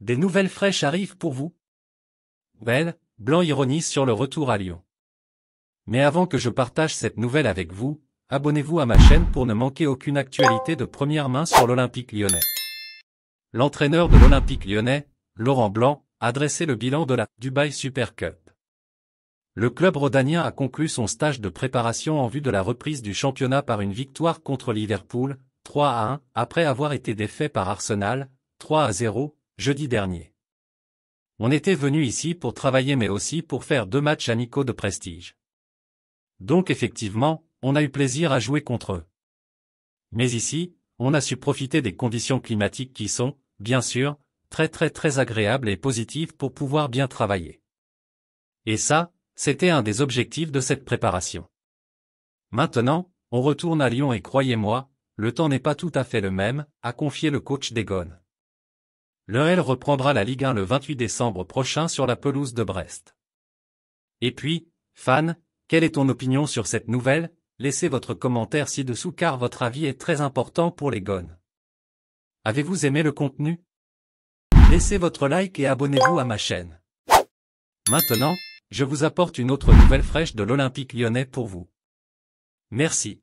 Des nouvelles fraîches arrivent pour vous Well, Blanc ironise sur le retour à Lyon. Mais avant que je partage cette nouvelle avec vous, abonnez-vous à ma chaîne pour ne manquer aucune actualité de première main sur l'Olympique lyonnais. L'entraîneur de l'Olympique lyonnais, Laurent Blanc, a dressé le bilan de la Dubai Super Cup. Le club rodanien a conclu son stage de préparation en vue de la reprise du championnat par une victoire contre Liverpool, 3 à 1, après avoir été défait par Arsenal, 3 à 0, jeudi dernier. On était venu ici pour travailler mais aussi pour faire deux matchs amicaux de prestige. Donc effectivement, on a eu plaisir à jouer contre eux. Mais ici, on a su profiter des conditions climatiques qui sont, bien sûr, très très très agréables et positives pour pouvoir bien travailler. Et ça, c'était un des objectifs de cette préparation. Maintenant, on retourne à Lyon et croyez-moi, le temps n'est pas tout à fait le même, a confié le coach des L reprendra la Ligue 1 le 28 décembre prochain sur la pelouse de Brest. Et puis, fan, quelle est ton opinion sur cette nouvelle Laissez votre commentaire ci-dessous car votre avis est très important pour les gones. Avez-vous aimé le contenu Laissez votre like et abonnez-vous à ma chaîne. Maintenant, je vous apporte une autre nouvelle fraîche de l'Olympique lyonnais pour vous. Merci.